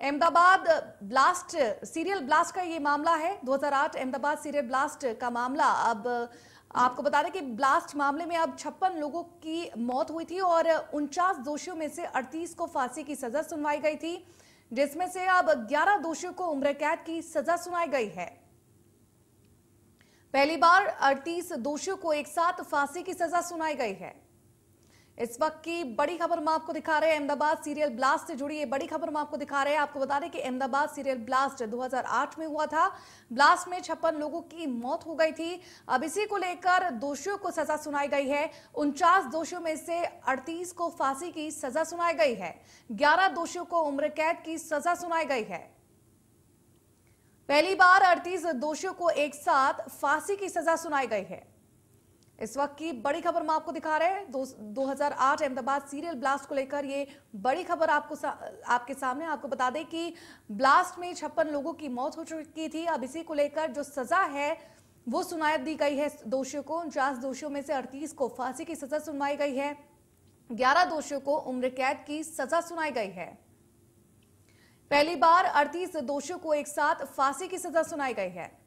Ahmedabad blast serial blast का ये मामला है 2008 अहमदाबाद सीरियल ब्लास्ट का मामला अब आपको बता दें कि ब्लास्ट मामले में अब छप्पन लोगों की मौत हुई थी और उनचास दोषियों में से 38 को फांसी की सजा सुनवाई गई थी जिसमें से अब 11 दोषियों को उम्र कैद की सजा सुनाई गई है पहली बार अड़तीस दोषियों को एक साथ फांसी की सजा सुनाई गई है इस वक्त की बड़ी खबर हम आपको दिखा रहे हैं अहमदाबाद सीरियल ब्लास्ट से जुड़ी ये बड़ी खबर हम आपको दिखा रहे हैं आपको बता दें कि अहमदाबाद सीरियल ब्लास्ट 2008 में हुआ था ब्लास्ट में छप्पन लोगों की मौत हो गई थी अब इसी को लेकर दोषियों को सजा सुनाई गई है उनचास दोषियों में से अड़तीस को फांसी की सजा सुनाई गई है ग्यारह दोषियों को उम्र कैद की सजा सुनाई गई है पहली बार अड़तीस दोषियों को एक साथ फांसी की सजा सुनाई गई है इस वक्त की बड़ी खबर हम आपको दिखा रहे हैं दो, 2008 अहमदाबाद सीरियल ब्लास्ट को लेकर ये बड़ी खबर आपको सा, आपके सामने आपको बता दें कि ब्लास्ट में छप्पन लोगों की मौत हो चुकी थी अब इसी को लेकर जो सजा है वो सुनाई दी गई है दोषियों को उनचास दोषियों में से अड़तीस को फांसी की सजा सुनवाई गई है ग्यारह दोषियों को उम्र कैद की सजा सुनाई गई है पहली बार अड़तीस दोषियों को एक साथ फांसी की सजा सुनाई गई है